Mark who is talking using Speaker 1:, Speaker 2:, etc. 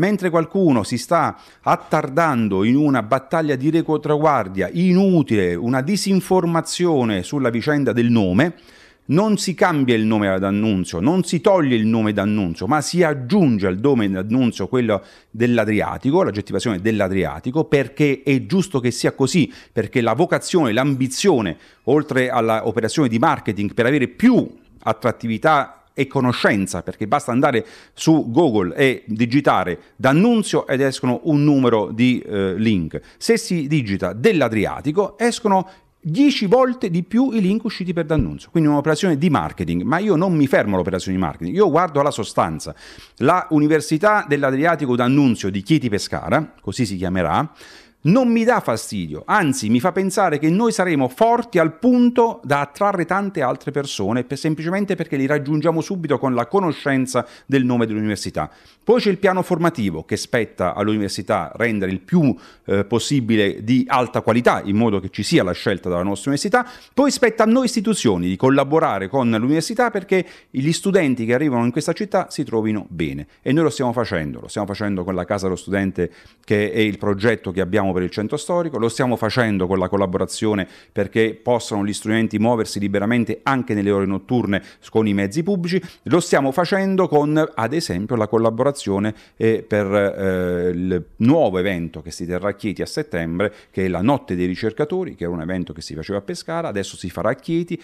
Speaker 1: mentre qualcuno si sta attardando in una battaglia di retroguardia inutile, una disinformazione sulla vicenda del nome, non si cambia il nome ad annunzio, non si toglie il nome d'annunzio, ma si aggiunge al nome d'annunzio quello dell'Adriatico, l'aggettivazione dell'Adriatico, perché è giusto che sia così, perché la vocazione, l'ambizione, oltre all'operazione di marketing per avere più attrattività e conoscenza, perché basta andare su Google e digitare D'Annunzio ed escono un numero di eh, link. Se si digita dell'Adriatico, escono 10 volte di più i link usciti per D'Annunzio. Quindi un'operazione di marketing, ma io non mi fermo all'operazione di marketing, io guardo alla sostanza. La Università dell'Adriatico D'Annunzio di Chieti Pescara, così si chiamerà, non mi dà fastidio, anzi mi fa pensare che noi saremo forti al punto da attrarre tante altre persone per, semplicemente perché li raggiungiamo subito con la conoscenza del nome dell'università. Poi c'è il piano formativo che spetta all'università rendere il più eh, possibile di alta qualità in modo che ci sia la scelta dalla nostra università, poi spetta a noi istituzioni di collaborare con l'università perché gli studenti che arrivano in questa città si trovino bene e noi lo stiamo facendo, lo stiamo facendo con la Casa dello Studente che è il progetto che abbiamo facciamo per il centro storico, lo stiamo facendo con la collaborazione perché possano gli studenti muoversi liberamente anche nelle ore notturne con i mezzi pubblici, lo stiamo facendo con ad esempio la collaborazione eh, per eh, il nuovo evento che si terrà a Chieti a settembre, che è la Notte dei ricercatori, che era un evento che si faceva a Pescara, adesso si farà a Chieti,